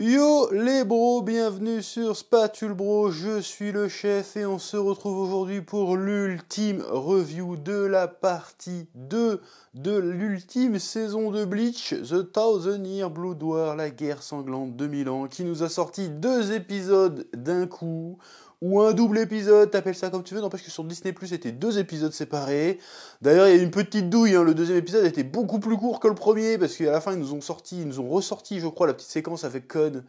Yo les bros, bienvenue sur Spatule Bro, je suis le chef et on se retrouve aujourd'hui pour l'ultime review de la partie 2 de l'ultime saison de Bleach, The Thousand Year Blood War, la guerre sanglante de Milan, qui nous a sorti deux épisodes d'un coup ou un double épisode, t'appelles ça comme tu veux, parce que sur Disney Plus c'était deux épisodes séparés. D'ailleurs il y a une petite douille, hein. le deuxième épisode était beaucoup plus court que le premier, parce qu'à la fin ils nous ont sorti, ils nous ont ressorti je crois la petite séquence avec Code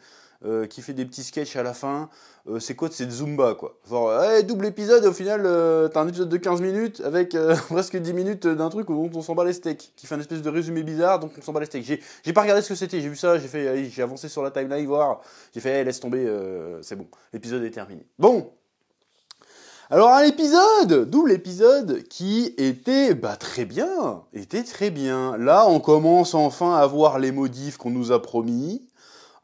euh, qui fait des petits sketchs à la fin. Euh, c'est quoi C'est de Zumba, quoi. Genre, double épisode, au final, euh, t'as un épisode de 15 minutes avec presque 10 minutes d'un truc où on s'en bat les steaks, qui fait un espèce de résumé bizarre, donc on s'en bat les steaks. J'ai pas regardé ce que c'était, j'ai vu ça, j'ai fait, j'ai avancé sur la timeline, voir, j'ai fait, laisse tomber, c'est bon, l'épisode est terminé. Bon, alors un épisode, double épisode qui était bah, très bien, était très bien. Là on commence enfin à voir les modifs qu'on nous a promis.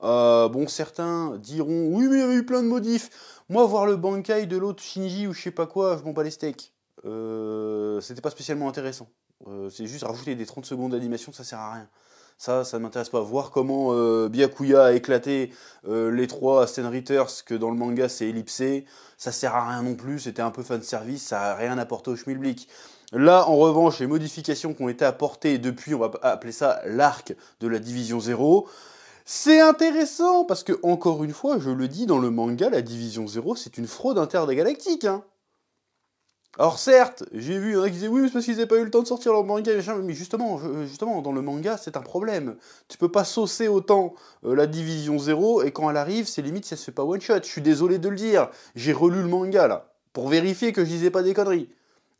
Euh, bon, certains diront oui, mais il y avait eu plein de modifs. Moi, voir le Bankai de l'autre Shinji ou je sais pas quoi, je m'en bats les steaks. Euh, c'était pas spécialement intéressant. Euh, c'est juste rajouter des 30 secondes d'animation, ça sert à rien. Ça, ça ne m'intéresse pas. Voir comment Byakuya a éclaté les trois à Ritters, que dans le manga c'est ellipsé, ça sert à rien non plus. C'était un peu fan service, ça a rien apporté au schmilblick. Là, en revanche, les modifications qui ont été apportées depuis, on va appeler ça l'arc de la division 0, c'est intéressant parce que, encore une fois, je le dis dans le manga, la Division 0, c'est une fraude intergalactique. Hein. Alors certes, j'ai vu, un qui disait « oui, mais c'est parce qu'ils n'avaient pas eu le temps de sortir leur manga, mais justement, euh, justement dans le manga, c'est un problème. Tu peux pas saucer autant euh, la Division 0, et quand elle arrive, c'est limite ça elle se fait pas one-shot. Je suis désolé de le dire, j'ai relu le manga, là, pour vérifier que je disais pas des conneries.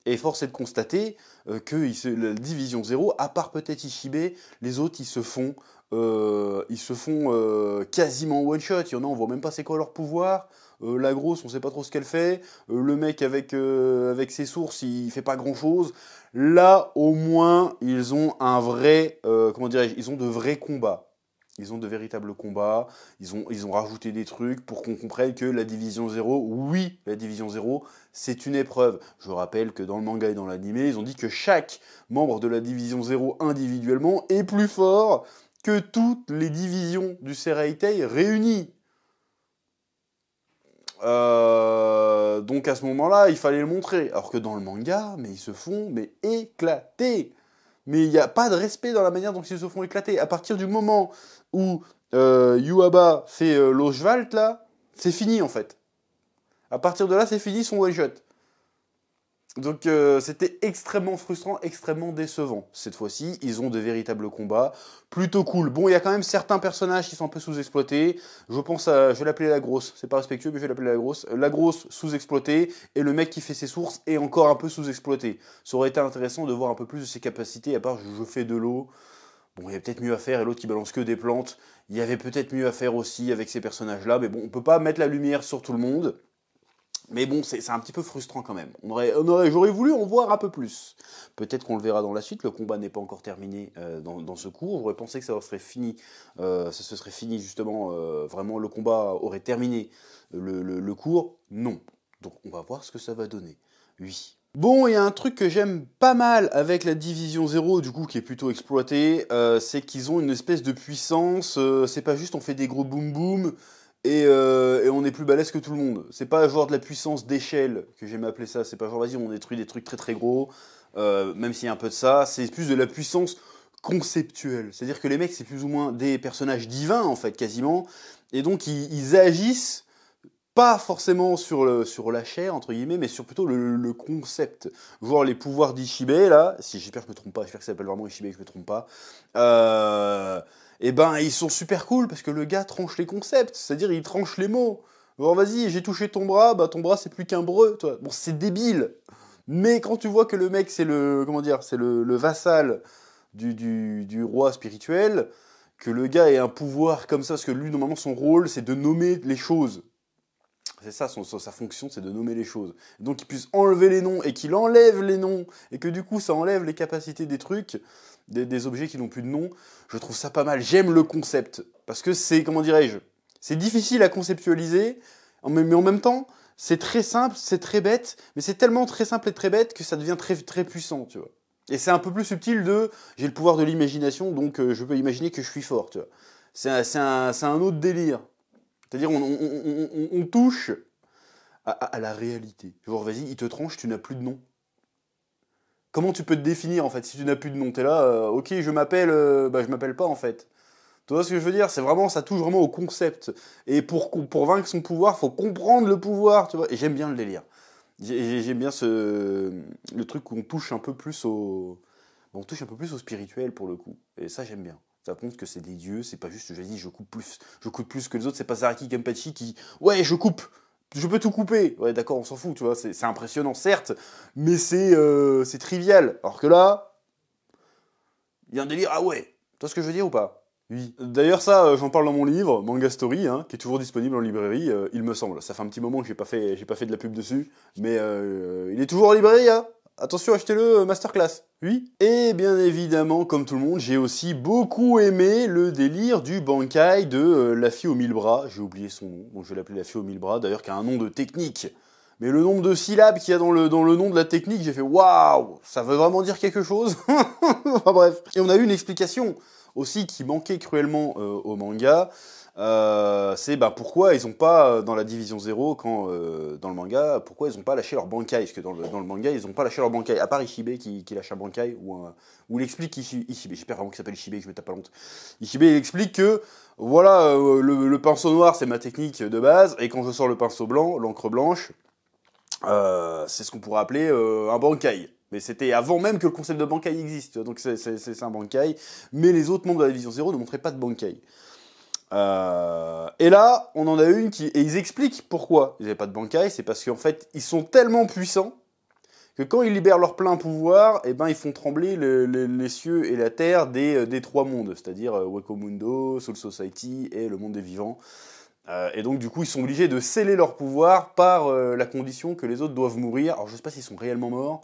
Et force est de constater euh, que la Division 0, à part peut-être Ishibe, les autres, ils se font euh, ils se font euh, quasiment one shot. Il y en a, on voit même pas c'est quoi leur pouvoir. Euh, la grosse, on sait pas trop ce qu'elle fait. le mec avec, avec ses sources, il fait pas grand chose. Là, au moins, ils ont un vrai, comment dirais-je, ils ont de vrais combats. Ils ont de véritables combats, ils ont, ils ont rajouté des trucs pour qu'on comprenne que la Division 0, oui, la Division 0, c'est une épreuve. Je rappelle que dans le manga et dans l'anime, ils ont dit que chaque membre de la Division 0 individuellement est plus fort que toutes les divisions du Sereitei réunies. Euh, donc à ce moment-là, il fallait le montrer. Alors que dans le manga, mais ils se font mais éclater. Mais il n'y a pas de respect dans la manière dont ils se font éclater. À partir du moment où euh, Yuaba fait euh, là, c'est fini en fait. À partir de là, c'est fini son one-shot. Donc euh, c'était extrêmement frustrant, extrêmement décevant. Cette fois-ci, ils ont de véritables combats, plutôt cool. Bon, il y a quand même certains personnages qui sont un peu sous-exploités. Je pense à, je vais l'appeler la grosse. C'est pas respectueux, mais je vais l'appeler la grosse. Euh, la grosse sous-exploitée et le mec qui fait ses sources est encore un peu sous-exploité. Ça aurait été intéressant de voir un peu plus de ses capacités. À part, je, fais de l'eau. Bon, il y a peut-être mieux à faire et l'autre qui balance que des plantes. Il y avait peut-être mieux à faire aussi avec ces personnages-là, mais bon, on peut pas mettre la lumière sur tout le monde. Mais bon, c'est un petit peu frustrant quand même. On aurait, on aurait J'aurais voulu en voir un peu plus. Peut-être qu'on le verra dans la suite. Le combat n'est pas encore terminé euh, dans, ce cours. J'aurais pensé que ça serait fini. Euh, ça se serait fini justement. Euh, vraiment, le combat aurait terminé le, cours. Non. Donc on va voir ce que ça va donner. Oui, Bon, il y a un truc que j'aime pas mal avec la Division 0, du coup, qui est plutôt exploité, c'est qu'ils ont une espèce de puissance, c'est pas juste on fait des gros boum boum, euh, et, on est plus balèze que tout le monde. C'est pas genre de la puissance d'échelle que j'aime appeler ça. C'est pas genre vas-y on détruit des trucs très très gros, euh, même s'il y a un peu de ça. C'est plus de la puissance conceptuelle. C'est-à-dire que les mecs c'est plus ou moins des personnages divins en fait quasiment, et donc ils, agissent pas forcément sur, le, sur la chair, entre guillemets, mais sur plutôt le, concept. Voir les pouvoirs d'Ishibe, là, si j'espère que je me trompe pas, j'espère que ça s'appelle vraiment Ishibe, que je me trompe pas. Euh, et eh ben ils sont super cool parce que le gars tranche les concepts, c'est-à-dire il tranche les mots. Bon, vas-y, j'ai touché ton bras, bah ton bras c'est plus qu'un breu, toi. Bon, c'est débile. Mais quand tu vois que le mec c'est le comment dire, c'est le, vassal du, roi spirituel, que le gars ait un pouvoir comme ça, parce que lui normalement son rôle c'est de nommer les choses. C'est ça, sa fonction, c'est de nommer les choses. Donc qu'il puisse enlever les noms et qu'il enlève les noms et que du coup ça enlève les capacités des trucs des, objets qui n'ont plus de nom. Je trouve ça pas mal. J'aime le concept parce que c'est comment dirais-je, c'est difficile à conceptualiser, mais en même temps, c'est très simple, c'est très bête, mais c'est tellement très simple et très bête que ça devient très très puissant, tu vois. Et c'est un peu plus subtil de j'ai le pouvoir de l'imagination, donc euh, je peux imaginer que je suis fort, tu vois. C'est un, autre délire. C'est-à-dire, on, touche à, la réalité. Genre, vas-y, il te tranche, tu n'as plus de nom. Comment tu peux te définir en fait Si tu n'as plus de nom, t'es là, euh, ok, je m'appelle, euh, bah je m'appelle pas en fait. Tu vois ce que je veux dire C'est vraiment, ça touche vraiment au concept. Et pour, pour vaincre son pouvoir, faut comprendre le pouvoir, tu vois. Et j'aime bien le délire. J'aime bien ce, le truc où on touche un peu plus au, on touche un peu plus au spirituel pour le coup. Et ça, j'aime bien. Ça compte que c'est des dieux, c'est pas juste, j'ai dit, je coupe plus, je coupe plus que les autres, c'est pas Saraki Kempachi qui, ouais, je coupe, je peux tout couper. Ouais, d'accord, on s'en fout, tu vois. C'est, impressionnant, certes, mais c'est, euh, c'est trivial. Alors que là, il y a un délire, ah ouais. Tu vois ce que je veux dire ou pas oui. D'ailleurs, ça, euh, j'en parle dans mon livre, Manga Story, hein, qui est toujours disponible en librairie, euh, il me semble. Ça fait un petit moment que j'ai pas fait, j'ai pas fait de la pub dessus, mais euh, il est toujours en librairie, hein Attention, achetez-le euh, masterclass. Oui. Et bien évidemment, comme tout le monde, j'ai aussi beaucoup aimé le délire du Bankai de euh, la fille aux mille bras. J'ai oublié son nom, je vais l'appeler la fille aux mille bras, d'ailleurs qui a un nom de technique. Mais le nombre de syllabes qu'il y a dans le, dans le nom de la technique, j'ai fait waouh, ça veut vraiment dire quelque chose. enfin bref. Et on a eu une explication aussi qui manquait cruellement euh, au manga. Euh, c'est bah, pourquoi ils n'ont pas, euh, dans la Division 0, euh, dans le manga, pourquoi ils n'ont pas lâché leur Bankai Parce que dans le, manga, ils n'ont pas lâché leur Bankai, à part Ishibe qui, qui lâche un Bankai, ou, ou il explique j'espère vraiment qu'il s'appelle Ishibe, je me tape pas honte. Ishibe, il explique que, voilà, le, pinceau noir, c'est ma technique de base, et quand je sors le pinceau blanc, l'encre blanche, c'est ce qu'on pourrait appeler un Bankai. Mais c'était avant même que le concept de Bankai existe, donc c'est un Bankai, mais les autres membres de la Division 0 ne montraient pas de Bankai. Euh, et là, on en a une qui. Et ils expliquent pourquoi ils n'avaient pas de bancaille, c'est parce qu'en fait, ils sont tellement puissants que quand ils libèrent leur plein pouvoir, eh ben, ils font trembler les cieux et la terre des, euh, des trois mondes, c'est-à-dire euh, Mundo, Soul Society et le monde des vivants. et donc, du coup, ils sont obligés de sceller leur pouvoir par la condition que les autres doivent mourir. Alors, je ne sais pas s'ils sont réellement morts.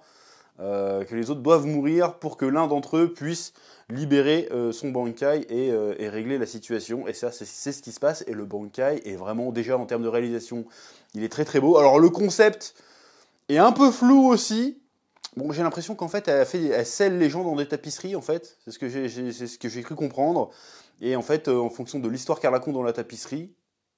Euh, que les autres doivent mourir pour que l'un d'entre eux puisse libérer euh, son Bankai euh, et, régler la situation. Et ça, c'est ce qui se passe. Et le Bankai est vraiment, déjà en termes de réalisation, il est très très beau. Alors le concept est un peu flou aussi. Bon, j'ai l'impression qu'en fait, elle, fait, elle scelle les gens dans des tapisseries, en fait. C'est ce que j'ai cru comprendre. Et en fait, en fonction de l'histoire qu'elle raconte dans la tapisserie,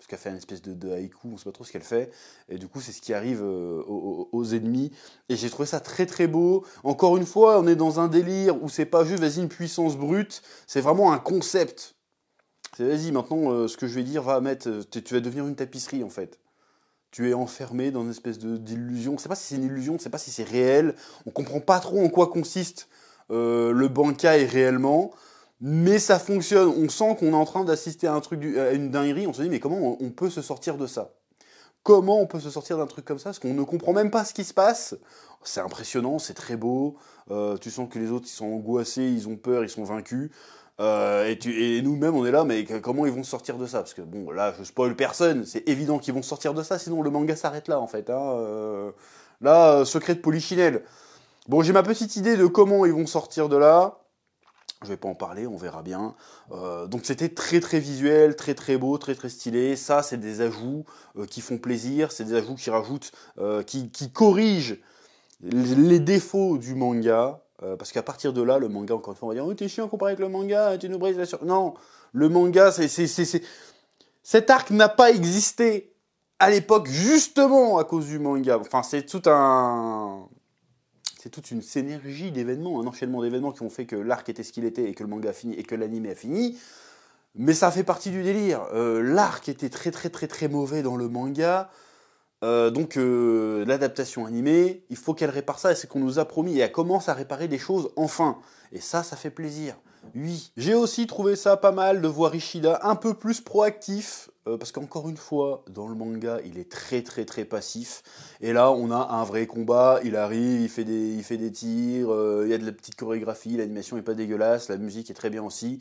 parce qu'elle fait une espèce de, haïku, on sait pas trop ce qu'elle fait, et du coup c'est ce qui arrive euh, aux, ennemis, et j'ai trouvé ça très très beau, encore une fois on est dans un délire où c'est pas juste vas-y une puissance brute, c'est vraiment un concept, c'est vas-y maintenant euh, ce que je vais dire va mettre, euh, tu, vas devenir une tapisserie en fait, tu es enfermé dans une espèce d'illusion, on sait pas si c'est une illusion, on sait pas si c'est réel, on comprend pas trop en quoi consiste le banca est réellement, mais ça fonctionne. On sent qu'on est en train d'assister à un truc, à une dinguerie. On se dit, mais comment on peut se sortir de ça Comment on peut se sortir d'un truc comme ça Parce qu'on ne comprend même pas ce qui se passe. C'est impressionnant, c'est très beau. Euh, tu sens que les autres, ils sont angoissés, ils ont peur, ils sont vaincus. Euh, et, nous-mêmes, on est là, mais comment ils vont sortir de ça Parce que bon, là, je spoil personne. C'est évident qu'ils vont sortir de ça, sinon le manga s'arrête là, en fait. Hein. Euh, là, secret de polichinelle. Bon, j'ai ma petite idée de comment ils vont sortir de là. Je vais pas en parler, on verra bien. Euh, donc c'était très très visuel, très très beau, très très stylé. Ça, c'est des ajouts euh, qui font plaisir, c'est des ajouts qui rajoutent, euh, qui, corrigent les défauts du manga. parce qu'à partir de là, le manga, encore une fois, on va dire Oh, t'es chiant comparé avec le manga, tu nous brises la sur. Non, le manga, c'est. Cet arc n'a pas existé à l'époque, justement à cause du manga. Enfin, c'est tout un c'est toute une synergie d'événements, un enchaînement d'événements qui ont fait que l'arc était ce qu'il était et que le manga a fini et que l'anime a fini. Mais ça fait partie du délire. Euh, l'arc était très très très très mauvais dans le manga. Euh, donc euh, l'adaptation animée, il faut qu'elle répare ça et c'est qu'on nous a promis et elle commence à réparer des choses enfin. Et ça, ça fait plaisir. Oui. J'ai aussi trouvé ça pas mal de voir Ishida un peu plus proactif euh, parce qu'encore une fois, dans le manga, il est très très très passif. Et là, on a un vrai combat. Il arrive, il fait des, il fait des tirs, euh, il y a de la petite chorégraphie, l'animation est pas dégueulasse, la musique est très bien aussi.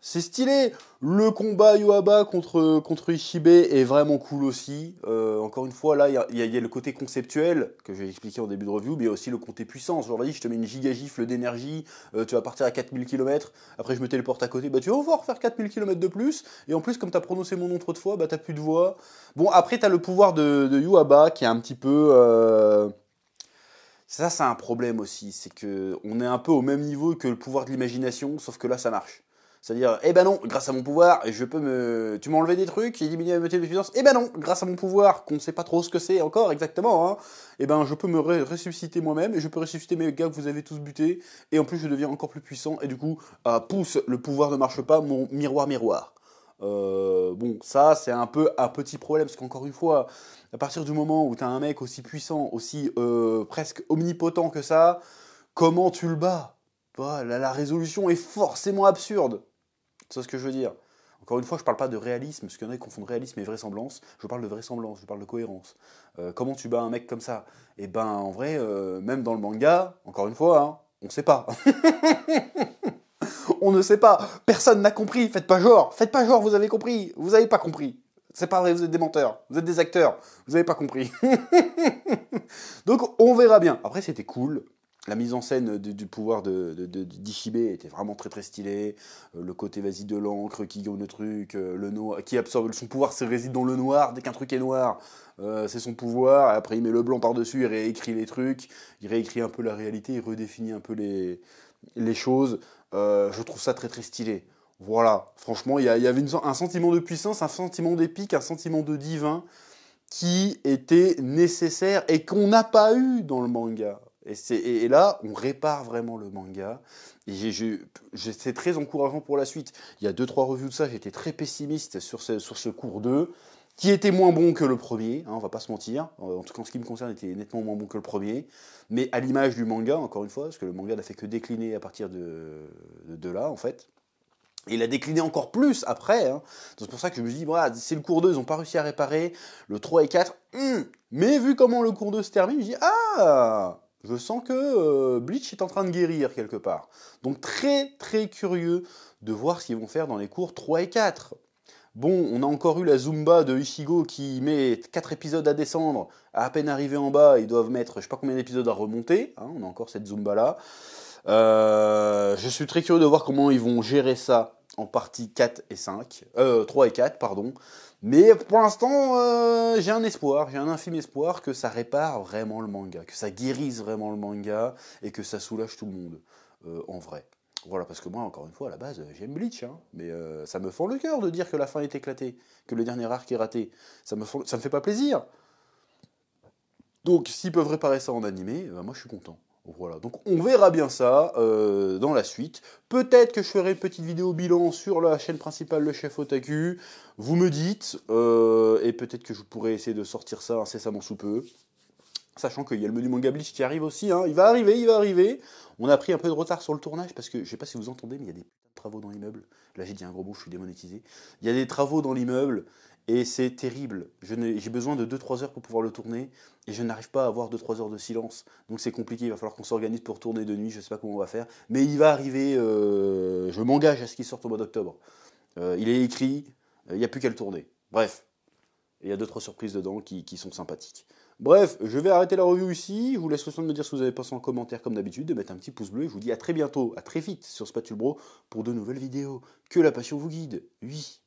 C'est stylé Le combat Yuaba contre, contre Ishibe est vraiment cool aussi. Euh, encore une fois, là, il y, a le côté conceptuel que j'ai expliqué en début de review, mais il y a aussi le côté puissance. Genre, vas-y, je te mets une gifle d'énergie, euh, tu vas partir à 4000 km, après je me téléporte à côté, bah tu vas voir faire 4000 km de plus, et en plus, comme tu as prononcé mon nom trop de fois, bah t'as plus de voix. Bon, après, tu as le pouvoir de, de Yuaba qui est un petit peu. Euh, ça, c'est un problème aussi, c'est que on est un peu au même niveau que le pouvoir de l'imagination, sauf que là, ça marche. C'est-à-dire, eh ben non, grâce à mon pouvoir, je peux me. Tu m'as enlevé des trucs, la ma de puissance. Eh ben non, grâce à mon pouvoir, qu'on ne sait pas trop ce que c'est encore exactement, hein, eh ben je peux me ressusciter moi-même, et je peux ressusciter mes gars que vous avez tous butés, et en plus je deviens encore plus puissant, et du coup, ah, pousse, le pouvoir ne marche pas, mon miroir, miroir. Euh, bon, ça, c'est un peu un petit problème, parce qu'encore une fois, à partir du moment où t'as un mec aussi puissant, aussi euh, presque omnipotent que ça, comment tu le bats bah, la résolution est forcément absurde. C'est ce que je veux dire. Encore une fois, je parle pas de réalisme, parce qu'il y en a qui confondent réalisme et vraisemblance. Je parle de vraisemblance, je parle de cohérence. Euh, comment tu bats un mec comme ça Eh ben, en vrai, euh, même dans le manga, encore une fois, hein, on ne sait pas. on ne sait pas. Personne n'a compris. Faites pas genre. Faites pas genre, vous avez compris. Vous n'avez pas compris. C'est pas vrai, vous êtes des menteurs, vous êtes des acteurs, vous n'avez pas compris. Donc on verra bien. Après c'était cool, la mise en scène du, pouvoir de, était vraiment très très stylée. Euh, le côté vas-y de l'encre qui gagne le truc, euh, le noir, qui absorbe son pouvoir, se réside dans le noir. Dès qu'un truc est noir, euh, c'est son pouvoir. après, il met le blanc par-dessus, il réécrit les trucs, il réécrit un peu la réalité, il redéfinit un peu les, choses. je trouve ça très très stylé. Voilà, franchement, il y, avait un sentiment de puissance, un sentiment d'épique, un sentiment de divin qui était nécessaire et qu'on n'a pas eu dans le manga. Et, là, on répare vraiment le manga. Et c'est très encourageant pour la suite. Il y a deux, trois reviews de ça, j'étais très pessimiste sur ce, sur ce cours 2, qui était moins bon que le premier, on hein, on va pas se mentir. Euh, en tout cas, en ce qui me concerne, il était nettement moins bon que le premier. Mais à l'image du manga, encore une fois, parce que le manga n'a fait que décliner à partir de, là, en fait. Et il a décliné encore plus après. Hein. C'est pour ça que je me dis, voilà, c'est le cours 2, ils n'ont pas réussi à réparer. Le 3 et 4, hmm, mais vu comment le cours 2 se termine, je me dis, ah je sens que euh, Bleach est en train de guérir quelque part. Donc très très curieux de voir ce qu'ils vont faire dans les cours 3 et 4. Bon, on a encore eu la Zumba de Ishigo qui met 4 épisodes à descendre. À, peine arrivé en bas, ils doivent mettre je sais pas combien d'épisodes à remonter. Hein, on a encore cette Zumba là. Euh, je suis très curieux de voir comment ils vont gérer ça en partie 4 et 5, euh, 3 et 4, pardon. Mais pour l'instant, euh, j'ai un espoir, j'ai un infime espoir que ça répare vraiment le manga, que ça guérisse vraiment le manga et que ça soulage tout le monde, euh, en vrai. Voilà, parce que moi, encore une fois, à la base, j'aime Bleach, hein, mais euh, ça me fend le cœur de dire que la fin est éclatée, que le dernier arc est raté. Ça me, ça me fait pas plaisir. Donc, s'ils peuvent réparer ça en animé, moi, je suis content. Voilà, donc on verra bien ça euh, dans la suite. Peut-être que je ferai une petite vidéo bilan sur la chaîne principale Le Chef Otaku. Vous me dites, euh, et peut-être que je pourrai essayer de sortir ça incessamment sous peu. Sachant qu'il y a le menu manga Bleach qui arrive aussi, hein. il va arriver, il va arriver. On a pris un peu de retard sur le tournage parce que je sais pas si vous entendez, mais il y a des travaux dans l'immeuble. Là j'ai dit un gros mot, je suis démonétisé. Il y a des travaux dans l'immeuble et c'est terrible. J'ai besoin de 2-3 heures pour pouvoir le tourner et je n'arrive pas à avoir 2-3 heures de silence. Donc c'est compliqué, il va falloir qu'on s'organise pour tourner de nuit, je ne sais pas comment on va faire. Mais il va arriver, euh, je m'engage à ce qu'il sorte au mois d'octobre. Euh, il est écrit, euh, il n'y a plus qu'à le tourner. Bref, il y a 2 surprises dedans qui, sont sympathiques. Bref, je vais arrêter la revue ici. Je vous laisse le soin de me dire ce que vous avez pensé en commentaire comme d'habitude, de mettre un petit pouce bleu. et Je vous dis à très bientôt, à très vite sur Spatule Bro pour de nouvelles vidéos. Que la passion vous guide. Oui.